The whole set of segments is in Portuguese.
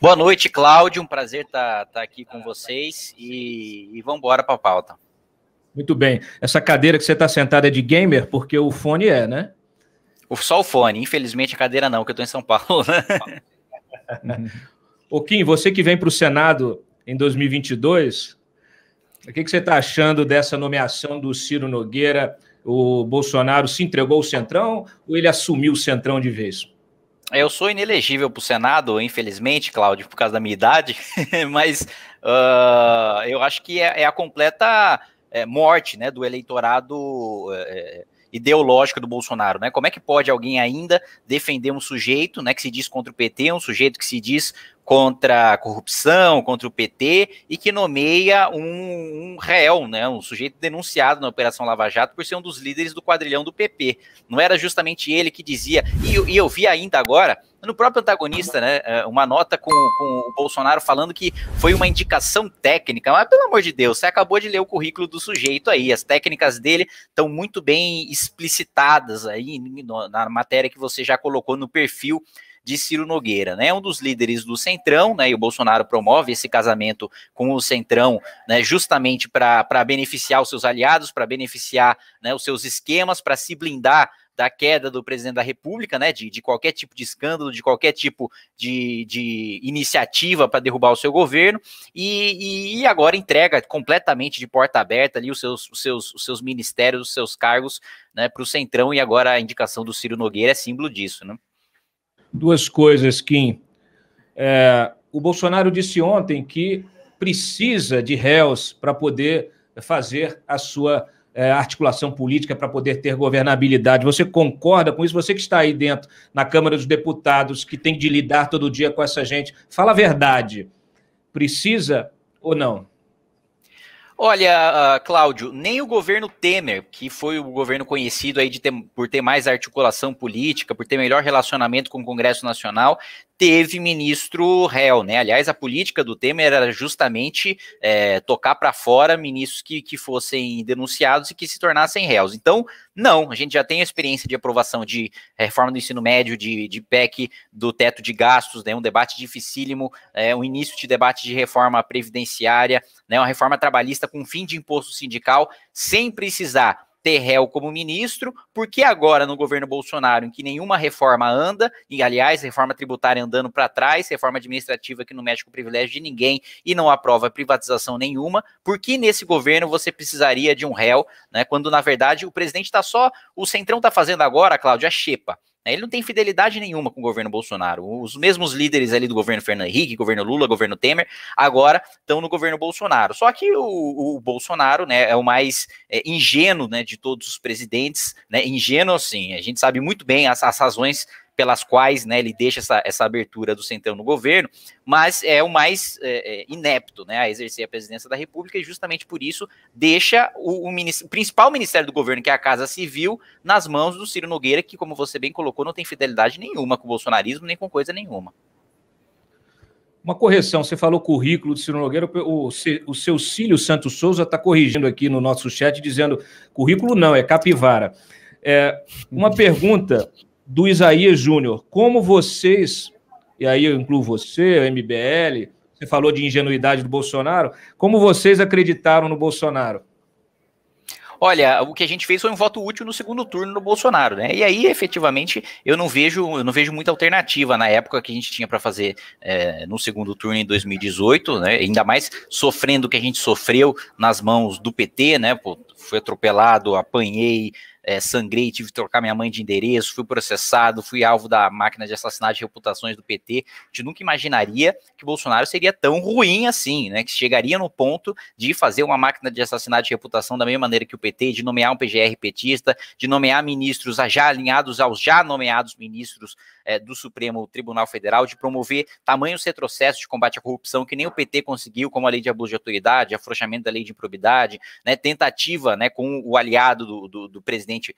Boa noite, Cláudio. Um prazer estar tá, tá aqui com vocês e, e vamos embora para a pauta. Muito bem. Essa cadeira que você está sentada é de gamer, porque o fone é, né? Só o fone, infelizmente a cadeira não, que eu estou em São Paulo. Né? Ô Kim, você que vem para o Senado em 2022, o que, que você está achando dessa nomeação do Ciro Nogueira? O Bolsonaro se entregou ao Centrão ou ele assumiu o Centrão de vez? Eu sou inelegível para o Senado, infelizmente, Cláudio, por causa da minha idade, mas uh, eu acho que é, é a completa é, morte né, do eleitorado é, é, ideológico do Bolsonaro. Né? Como é que pode alguém ainda defender um sujeito né, que se diz contra o PT, um sujeito que se diz contra a corrupção, contra o PT, e que nomeia um, real, réu, né, um sujeito denunciado na Operação Lava Jato por ser um dos líderes do quadrilhão do PP. Não era justamente ele que dizia, e, eu, e eu vi ainda agora, no próprio antagonista, né, é, uma nota com, com, o Bolsonaro falando que foi uma indicação técnica, mas pelo amor de Deus, você acabou de ler o currículo do sujeito aí, as técnicas dele estão muito bem explicitadas aí na matéria que você já colocou no perfil de Ciro Nogueira, né? É um dos líderes do Centrão, né? E o Bolsonaro promove esse casamento com o Centrão, né? Justamente para beneficiar os seus aliados, para beneficiar né, os seus esquemas, para se blindar da queda do presidente da República, né? De, de qualquer tipo de escândalo, de qualquer tipo de, de iniciativa para derrubar o seu governo, e, e, agora entrega completamente de porta aberta ali os seus, os seus, os seus ministérios, os seus cargos né, para o Centrão, e agora a indicação do Ciro Nogueira é símbolo disso, né? duas coisas, Kim. É, o Bolsonaro disse ontem que precisa de réus para poder fazer a sua é, articulação política, para poder ter governabilidade. Você concorda com isso? Você que está aí dentro, na Câmara dos Deputados, que tem de lidar todo dia com essa gente, fala a verdade. Precisa ou não? Olha, uh, Cláudio, nem o governo Temer, que foi o governo conhecido aí ter, por ter mais articulação política, por ter melhor relacionamento com o Congresso Nacional, teve ministro réu, né? Aliás, a política do Temer era justamente é, tocar para fora ministros que, que fossem denunciados e que se tornassem réus. Então, não, a gente já tem a experiência de aprovação de reforma do ensino médio, de, de PEC, do teto de gastos, né? Um debate dificílimo, é, um início de debate de reforma previdenciária, né? Uma reforma trabalhista com fim de imposto sindical, sem precisar ter réu como ministro, porque agora no governo Bolsonaro, em que nenhuma reforma anda, e aliás, reforma tributária andando para trás, reforma administrativa que não mexe com o privilégio de ninguém e não aprova privatização nenhuma, por que nesse governo você precisaria de um réu, né, quando na verdade o presidente está só, o Centrão está fazendo agora, Cláudio, a é xepa. Né? Ele não tem fidelidade nenhuma com o governo Bolsonaro. Os mesmos líderes ali do governo Fernando Henrique, governo Lula, governo Temer, agora estão no governo Bolsonaro. Só que o, o Bolsonaro né, é o mais é, ingênuo né, de todos os presidentes, né, ingênuo assim, a gente sabe muito bem as, as razões pelas quais né, ele deixa essa, essa abertura do Centrão no governo, mas é o mais é, é inepto né, a exercer a presidência da República e justamente por isso deixa o, o, o, principal ministério do governo, que é a Casa Civil, nas mãos do Ciro Nogueira, que, como você bem colocou, não tem fidelidade nenhuma com o bolsonarismo nem com coisa nenhuma. Uma correção, você falou currículo de Ciro Nogueira, o, o seu Cílio Santos Souza está corrigindo aqui no nosso chat, dizendo currículo não, é capivara. É, uma pergunta do Isaías Júnior. Como vocês, e aí eu incluo você, MBL, você falou de ingenuidade do Bolsonaro, como vocês acreditaram no Bolsonaro? Olha, o que a gente fez foi um voto útil no segundo turno no Bolsonaro, né? E aí, efetivamente, eu não vejo, eu não vejo muita alternativa na época que a gente tinha para fazer é, no segundo turno em 2018, né? Ainda mais sofrendo o que a gente sofreu nas mãos do PT, né? Pô, fui atropelado, apanhei, é, sangrei, tive que trocar minha mãe de endereço, fui processado, fui alvo da máquina de assassinato de reputações do PT. A gente nunca imaginaria que Bolsonaro seria tão ruim assim, né? Que chegaria no ponto de fazer uma máquina de assassinato de reputação da mesma maneira que o PT, de nomear um PGR petista, de nomear ministros já alinhados aos já nomeados ministros é, do Supremo Tribunal Federal de promover tamanhos retrocessos de combate à corrupção que nem o PT conseguiu, como a lei de abuso de autoridade, afrouxamento da lei de improbidade, né, tentativa né, com o aliado do, do, do presidente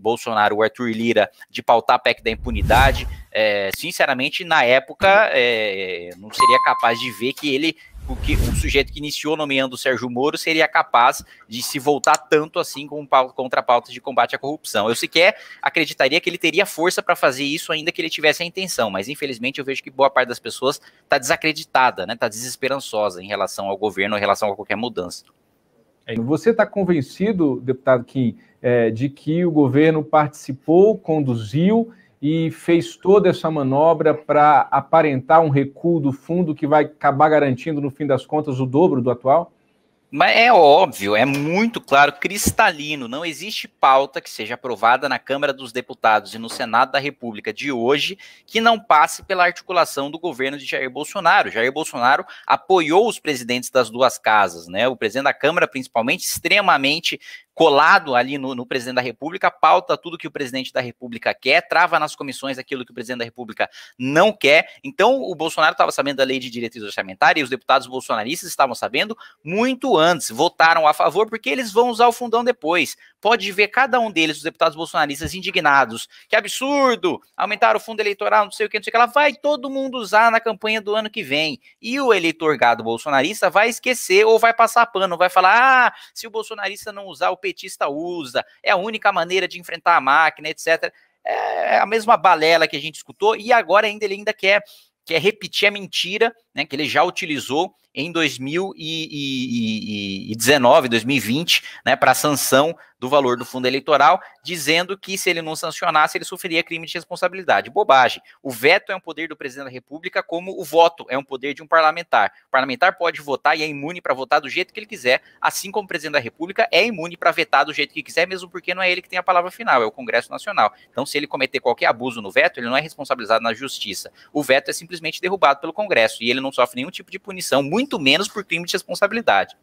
Bolsonaro, o Arthur Lira, de pautar a PEC da impunidade. É, sinceramente, na época, é, não seria capaz de ver que ele que um sujeito que iniciou nomeando o Sérgio Moro seria capaz de se voltar tanto assim com contra pautas de combate à corrupção. Eu sequer acreditaria que ele teria força para fazer isso, ainda que ele tivesse a intenção, mas infelizmente eu vejo que boa parte das pessoas está desacreditada, está né, tá desesperançosa em relação ao governo, em relação a qualquer mudança. É Você está convencido, deputado Kim, é, de que o governo participou, conduziu e fez toda essa manobra para aparentar um recuo do fundo que vai acabar garantindo, no fim das contas, o dobro do atual? Mas é óbvio, é muito claro, cristalino. Não existe pauta que seja aprovada na Câmara dos Deputados e no Senado da República de hoje que não passe pela articulação do governo de Jair Bolsonaro. Jair Bolsonaro apoiou os presidentes das duas casas, né? O presidente da Câmara, principalmente, extremamente colado ali no, no, presidente da República, pauta tudo que o presidente da República quer, trava nas comissões aquilo que o presidente da República não quer. Então, o Bolsonaro estava sabendo da lei de diretriz orçamentária e os deputados bolsonaristas estavam sabendo muito antes, votaram a favor, porque eles vão usar o fundão depois. Pode ver cada um deles, os deputados bolsonaristas, indignados. Que absurdo! Aumentaram o fundo eleitoral, não sei o que, não sei o que. Ela vai todo mundo usar na campanha do ano que vem. E o eleitor gado bolsonarista vai esquecer ou vai passar pano, vai falar: ah, se o bolsonarista não usar o petista usa, é a única maneira de enfrentar a máquina, etc. É, é a mesma balela que a gente escutou, e agora ainda ele ainda quer, quer repetir a mentira né, que ele já utilizou em 2019, 2020, né, para sanção do valor do fundo eleitoral, dizendo que se ele não sancionasse, ele sofreria crime de responsabilidade. Bobagem. O veto é um poder do presidente da República, como o voto é um poder de um parlamentar. O parlamentar pode votar e é imune para votar do jeito que ele quiser, assim como o presidente da República é imune para vetar do jeito que quiser, mesmo porque não é ele que tem a palavra final, é o Congresso Nacional. Então, se ele cometer qualquer abuso no veto, ele não é responsabilizado na justiça. O veto é simplesmente derrubado pelo Congresso e ele não sofre nenhum tipo de punição, muito muito menos por crime de responsabilidade.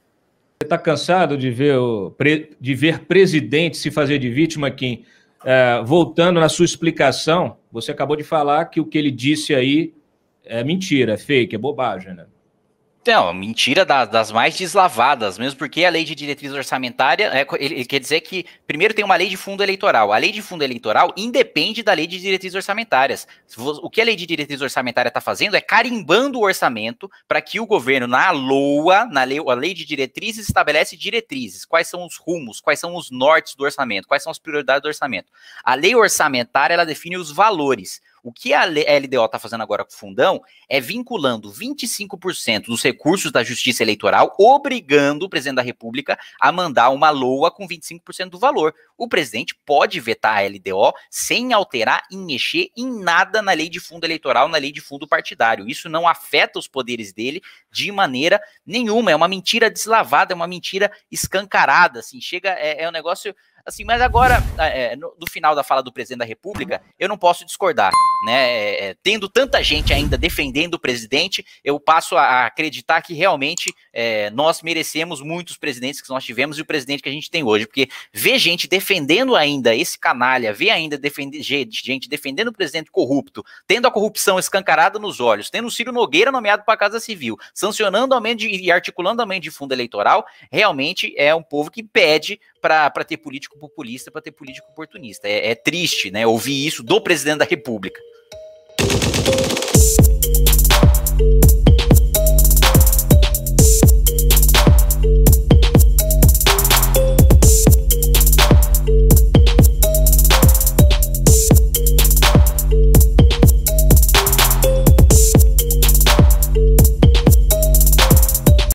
Você está cansado de ver, o, de ver presidente se fazer de vítima, Kim? É, voltando na sua explicação, você acabou de falar que o que ele disse aí é mentira, é fake, é bobagem, né? Então, mentira das, das, mais deslavadas, mesmo porque a lei de diretriz orçamentária é, ele, quer dizer que primeiro tem uma lei de fundo eleitoral. A lei de fundo eleitoral independe da lei de diretrizes orçamentárias. O que a lei de diretriz orçamentária está fazendo é carimbando o orçamento para que o governo, na LOA, na lei, a lei de diretrizes, estabelece diretrizes. Quais são os rumos, quais são os nortes do orçamento, quais são as prioridades do orçamento. A lei orçamentária ela define os valores. O que a LDO está fazendo agora com o fundão é vinculando 25% dos recursos da Justiça Eleitoral, obrigando o presidente da República a mandar uma LOA com 25% do valor. O presidente pode vetar a LDO sem alterar e mexer em nada na lei de fundo eleitoral, na lei de fundo partidário. Isso não afeta os poderes dele de maneira nenhuma. É uma mentira deslavada, é uma mentira escancarada. Assim, chega, é, é um negócio assim. Mas agora, é, é no, no final da fala do presidente da República, eu não posso discordar né? É, é, tendo tanta gente ainda defendendo o presidente, eu passo a acreditar que realmente é, nós merecemos muitos presidentes que nós tivemos e o presidente que a gente tem hoje, porque ver gente defendendo ainda esse canalha, ver ainda gente defendendo o presidente corrupto, tendo a corrupção escancarada nos olhos, tendo o Ciro Nogueira nomeado para a Casa Civil, sancionando a de, e articulando a mente de fundo eleitoral, realmente é um povo que pede para ter político populista, para ter político oportunista. É, é triste, né? Ouvir isso do presidente da República. you